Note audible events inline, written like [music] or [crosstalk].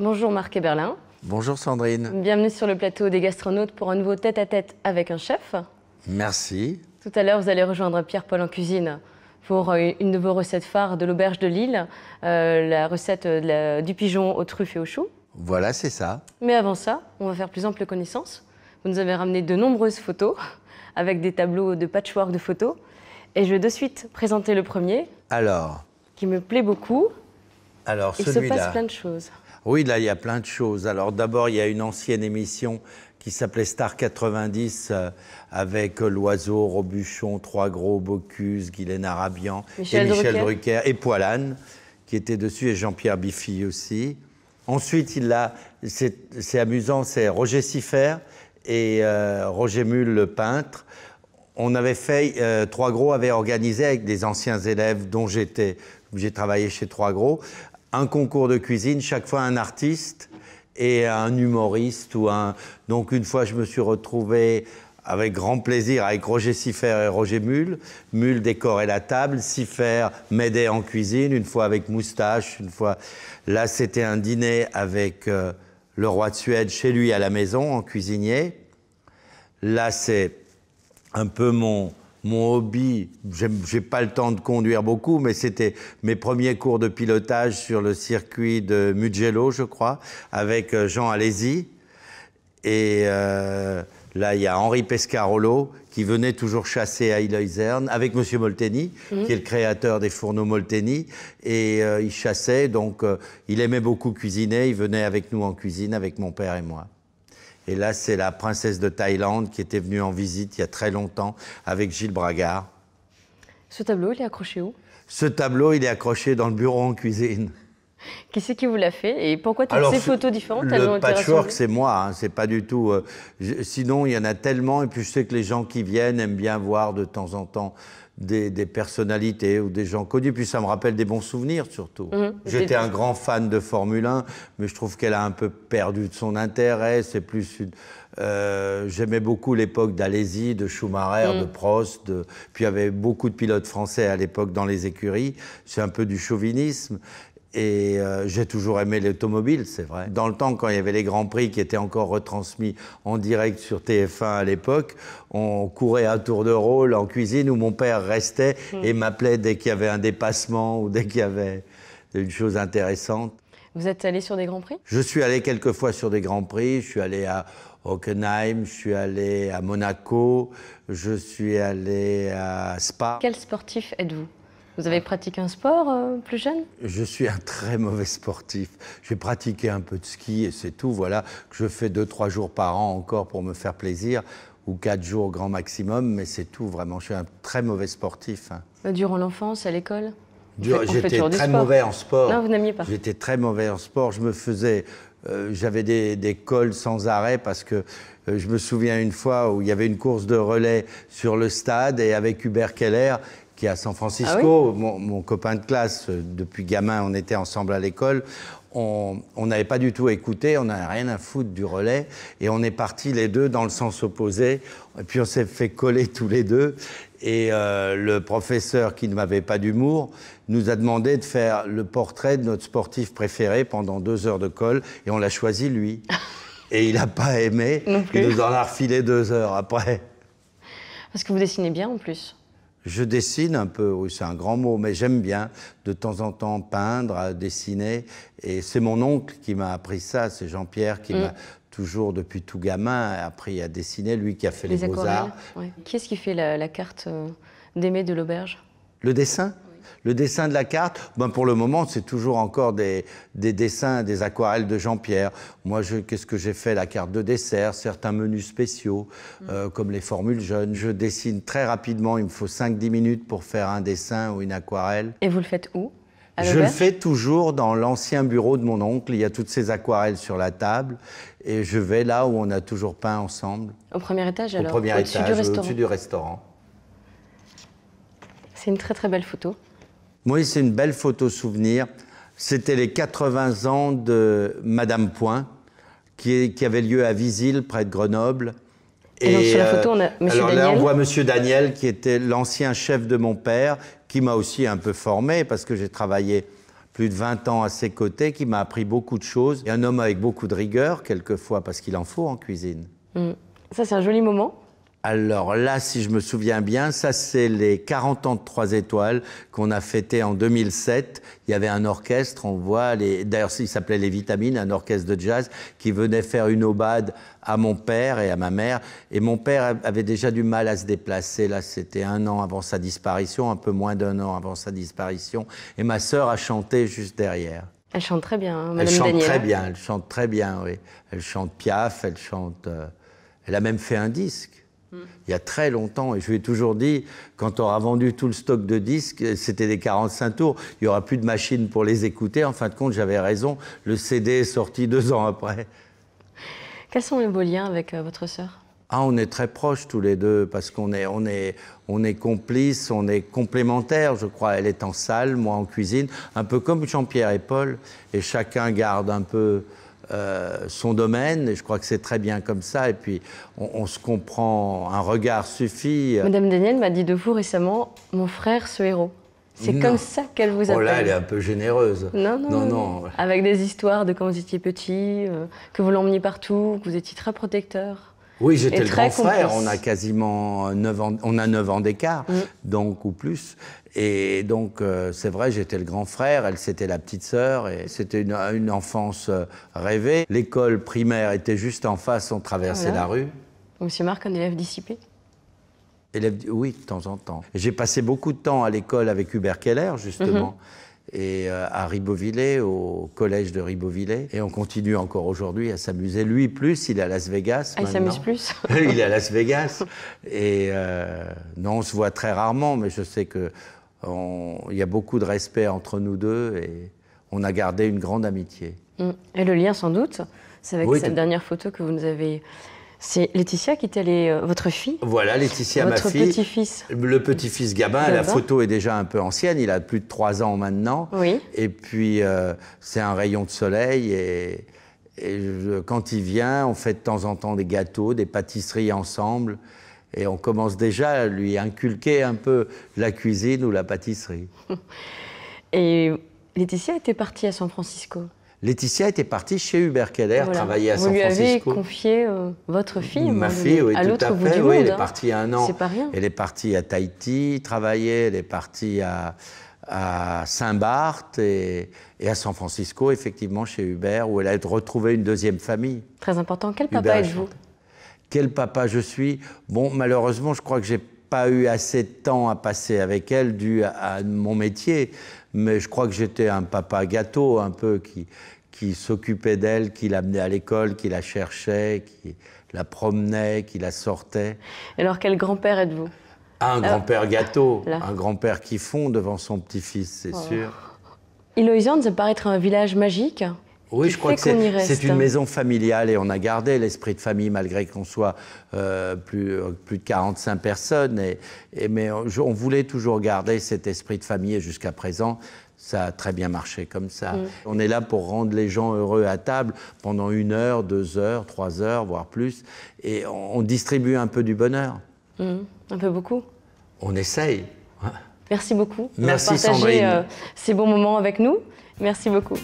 Bonjour Marc et Berlin. Bonjour Sandrine. Bienvenue sur le plateau des gastronautes pour un nouveau tête-à-tête avec un chef. Merci. Tout à l'heure, vous allez rejoindre Pierre-Paul en cuisine pour euh, une de vos recettes phares de l'auberge de Lille, euh, la recette du pigeon aux truffes et aux choux. Voilà, c'est ça. Mais avant ça, on va faire plus ample connaissance. Vous nous avez ramené de nombreuses photos [laughs] avec des tableaux de patchwork de photos. Et je vais de suite présenter le premier. Alors Qui me plaît beaucoup. Il se passe plein de choses. Oui, là, il y a plein de choses. Alors d'abord, il y a une ancienne émission qui s'appelait Star 90 euh, avec Loiseau, Robuchon, Trois Gros, Bocuse, Guylaine Arabian Michel et Michel Drucker. et Poilane qui était dessus et Jean-Pierre Biffy aussi. Ensuite, il a, c'est amusant, c'est Roger Siffert et euh, Roger Mulle, le peintre. On avait fait, euh, Trois Gros avait organisé avec des anciens élèves dont j'étais, j'ai travaillé chez Trois Gros, un concours de cuisine, chaque fois un artiste et un humoriste ou un... Donc une fois, je me suis retrouvé avec grand plaisir avec Roger Siffer et Roger Mulle. Mulle décorait la table, Siffer m'aidait en cuisine, une fois avec Moustache, une fois... Là, c'était un dîner avec euh, le roi de Suède chez lui à la maison, en cuisinier. Là, c'est un peu mon mon hobby, n'ai pas le temps de conduire beaucoup, mais c'était mes premiers cours de pilotage sur le circuit de Mugello, je crois, avec euh, Jean Alési. Et euh, là, il y a Henri Pescarolo qui venait toujours chasser à Ileuzerne avec Monsieur Molteni, mhm. qui est le créateur des fourneaux Molteni. Et euh, il chassait, donc il aimait beaucoup cuisiner. Il venait avec nous en cuisine, avec mon père et moi. Et là, c'est la princesse de Thaïlande qui était venue en visite il y a très longtemps avec Gilles Bragard. Ce tableau, il est accroché où Ce tableau, il est accroché dans le bureau en cuisine. [laughs] Qui c'est qui vous l'a fait et pourquoi toutes ces photos différentes Le patchwork, c'est moi, hein, c'est pas du tout. Euh, sinon, il y en a tellement, et puis je sais que les gens qui viennent aiment bien voir de temps en temps des, personnalités ou des gens connus, puis ça me rappelle des bons souvenirs surtout. Mmh, J'étais un grand fan de Formule 1, mais je trouve qu'elle a un peu perdu de son intérêt. C'est plus euh, j'aimais beaucoup l'époque d'Alési, de Schumacher, mmh. de Prost. Puis il y avait beaucoup de pilotes français à l'époque dans les écuries. C'est un peu du chauvinisme. Et euh, j'ai toujours aimé l'automobile, c'est vrai. Dans le temps, quand il y avait les Grands Prix qui étaient encore retransmis en direct sur TF1 à l'époque, on courait à tour de rôle en cuisine où mon père restait hmm. et m'appelait dès qu'il y avait un dépassement ou dès qu'il y avait une chose intéressante. Vous êtes allé sur des Grands Prix Je suis allé quelques fois sur des Grands Prix. Je suis allé à Hockenheim, je suis allé à Monaco, je suis allé à Spa. Quel sportif êtes-vous vous avez pratiqué un sport euh, plus jeune Je suis un très mauvais sportif. J'ai pratiqué un peu de ski et c'est tout. Voilà, je fais deux, trois jours par an encore pour me faire plaisir ou quatre jours au grand maximum, mais c'est tout vraiment. Je suis un très mauvais sportif. Hein. Euh, durant l'enfance, à l'école J'étais très mauvais en sport. Non, vous n'aimiez pas. J'étais très mauvais en sport. Je me faisais. Euh, j'avais des, cols sans arrêt parce que je me souviens une fois où il y avait une course de relais sur le stade et avec Hubert Keller qui à San Francisco. Ah mon, copain de classe, euh, depuis gamin, on était ensemble à l'école. On n'avait pas du tout écouté, on n'avait rien à foutre du relais. Et on est partis les deux dans le sens opposé. Et puis on s'est fait coller tous les deux. Et euh, le professeur, qui ne m'avait pas d'humour, nous a demandé de faire le portrait de notre sportif préféré pendant deux heures de colle. Et on l'a choisi lui. [laughs] Et il n'a pas aimé. Il nous en a refilé deux heures après. Parce que vous dessinez bien en plus. Je dessine un peu, c'est un grand mot, mais j'aime bien de temps en temps peindre, euh, dessiner. Et c'est mon oncle qui m'a appris ça, c'est Jean-Pierre qui mm. m'a toujours, depuis tout gamin, appris à dessiner, lui qui a fait les, beaux-arts. Qui est-ce qui fait la, carte euh, d'aimer d'Aimé de l'Auberge Le dessin le dessin de la carte, ben pour le moment, c'est toujours encore des, dessins, des aquarelles de Jean-Pierre. Moi, qu'est-ce que j'ai fait La carte de dessert, certains menus spéciaux, euh, mm. comme les formules jeunes. Je dessine très rapidement, il me faut 5-10 minutes pour faire un dessin ou une aquarelle. Et vous le faites où je le fais toujours dans l'ancien bureau de mon oncle. Il y a toutes ces aquarelles sur la table. Et je vais là où on a toujours peint ensemble. Au premier étage, alors Au premier étage, au-dessus du restaurant. C'est une très très belle photo. Oui, c'est une belle photo souvenir. C'était les 80 ans de Madame Point, qui, avait lieu à Visil, près de Grenoble. Et, sur la photo, on a euh, M. Daniel. là, on voit Monsieur Daniel, qui était l'ancien chef de mon père, qui m'a aussi un peu formé, parce que j'ai travaillé plus de 20 ans à ses côtés, qui m'a appris beaucoup de choses. Et un homme avec beaucoup de rigueur, quelquefois, parce qu'il en faut en cuisine. Mm. Ça, c'est un joli moment. Alors là, si je me souviens bien, ça c'est les 40 ans de Trois Étoiles qu'on a fêté en 2007. Il y avait un orchestre, on voit, les... d'ailleurs il s'appelait Les Vitamines, un orchestre de jazz qui venait faire une aubade à mon père et à ma mère. Et mon père avait déjà du mal à se déplacer. Là, c'était un an avant sa disparition, un peu moins d'un an avant sa disparition. Et ma sœur a chanté juste derrière. Elle chante très bien, hein, Madame Elle chante très bien, elle chante très bien, oui. Elle chante Piaf, elle chante... Euh, elle a même fait un disque. Il y a très longtemps, et je lui ai toujours dit, quand on aura vendu tout le stock de disques, c'était des 45 tours, il n'y aura plus de machines pour les écouter. En fin de compte, j'avais raison, le CD est sorti deux ans après. Quels sont les beaux liens avec euh, votre sœur ah, on est très proches tous les deux parce qu'on est, on est, on est complices, on est complémentaires, je crois. Elle est en salle, moi en cuisine, un peu comme Jean-Pierre et Paul, et chacun garde un peu euh, son domaine, et je crois que c'est très bien comme ça, et puis on, se comprend, un regard suffit. Madame Daniel m'a dit de vous récemment, mon frère, ce héros. C'est comme ça qu'elle vous appelle. Oh là, elle est un peu généreuse. Non, non, non. Avec des histoires de quand vous étiez petit, euh, que vous l'emmeniez partout, que vous étiez très protecteur. Oui, j'étais le grand frère. On a quasiment 9 ans, on a 9 ans d'écart, mm. donc ou plus. Et donc, euh, c'est vrai, j'étais le grand frère, elle, c'était la petite sœur, et c'était une, enfance euh, rêvée. L'école primaire était juste en face, on traversait ah la rue. Monsieur Marc, un élève dissipé Élève, oui, de temps en temps. J'ai passé beaucoup de temps à l'école avec Hubert Keller, mhm. justement et euh, à Ribeauvillé, au collège de Ribeauvillé. Et on continue encore aujourd'hui à s'amuser. Lui plus, il est à Las Vegas. Ah, il s'amuse plus [laughs] Il est à Las Vegas. Et euh, non, on se voit très rarement, mais je sais qu'il y a beaucoup de respect entre nous deux et on a gardé une grande amitié. Mm. Et le lien, sans doute, c'est avec cette dernière photo que vous nous avez c'est Laetitia qui est euh, votre fille Voilà, Laetitia, votre ma fille. Votre petit-fils. Le petit-fils Gabin, la photo est déjà un peu ancienne, il a plus de trois ans maintenant. Oui. Et puis, euh, c'est un rayon de soleil et, quand il vient, on fait de temps en temps des gâteaux, des pâtisseries ensemble. Et on commence déjà à lui inculquer un peu la cuisine ou la pâtisserie. [laughs] Et Laetitia était partie à San Francisco Laetitia était partie chez Hubert Keller, travailler à San Francisco. Vous lui avez confié euh, votre fille Ma fille, oui, à tout à fait. Oui, elle est hein. partie un an. Elle est partie à Tahiti, travailler, elle est partie à, Saint-Barth et, à San Francisco, effectivement, chez Hubert, où elle a retrouvé une deuxième famille. Très important. Quel papa êtes-vous Quel papa je suis Bon, malheureusement, je crois que j'ai pas eu assez de temps à passer avec elle dû à mon métier mais je crois que j'étais un papa gâteau un peu qui, qui s'occupait d'elle, qui l'amenait à l'école, qui la cherchait, qui la promenait, qui la sortait. Alors quel grand-père êtes-vous Un euh, grand-père gâteau, un grand-père qui fond devant son petit-fils, c'est oh. sûr. Iloïsande, ça paraît être un village magique oui, je crois que c'est une hein. maison familiale et on a gardé l'esprit de famille malgré qu'on soit euh, plus, euh, plus de 45 personnes. Et, mais on, voulait toujours garder cet esprit de famille et jusqu'à présent, ça a très bien marché comme ça. Mm. On est là pour rendre les gens heureux à table pendant une heure, deux heures, trois heures, voire plus. Et on, distribue un peu du bonheur. Mm. Un peu beaucoup On essaye. Merci beaucoup Merci Sandrine. partagé euh, ces bons moments avec nous. Merci beaucoup.